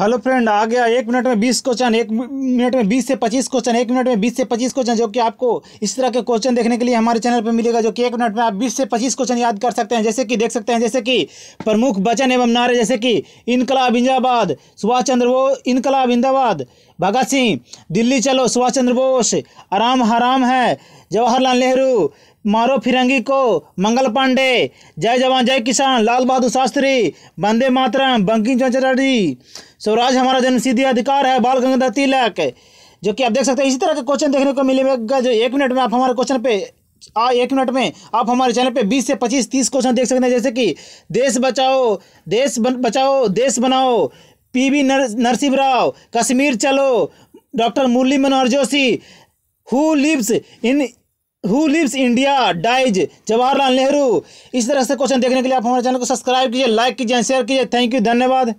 hello friend आ गया एक minute में बीस क्वेश्चन एक मिनट में बीस से पच्चीस क्वेश्चन एक मिनट में बीस से पच्चीस क्वेश्चन जो कि आपको इस तरह के क्वेश्चन देखने के लिए हमारे चैनल पर मिलेगा जो कि एक मिनट में आप बीस से पच्चीस क्वेश्चन याद कर सकते हैं जैसे कि देख सकते हैं जैसे कि प्रमुख वचन एवं नारे जैसे कि इनकलाब इंजाबाद सुभाष चंद्र बोस इनकलाब इंदाबाद भगत सिंह दिल्ली चलो सुभाष चंद्र बोस आराम हराम है जवाहरलाल नेहरू मारो फिरंगी को मंगल पांडे जय जवान जय किसान लाल बहादुर शास्त्री बंदे मातरम बंकिम चौचराजी स्वराज हमारा जन्म सीधे अधिकार है बाल गंगाधर तिलक जो कि आप देख सकते हैं इसी तरह के क्वेश्चन देखने को मिलेगा जो एक मिनट में आप हमारे क्वेश्चन पे आ एक मिनट में आप हमारे चैनल पे 20 से 25 30 क्वेश्चन देख सकते हैं जैसे कि देश बचाओ देश बन, बचाओ देश बनाओ वी नर नरसिंह राव कश्मीर चलो doctor Murli Manohar Joshi who lives in who lives India dies Jawaharlal Nehru इस तरह से क्वेश्चन देखने के लिए आप हमारे चैनल को सब्सक्राइब कीजिए लाइक कीजिए शेयर कीजिए थैंक यू धन्यवाद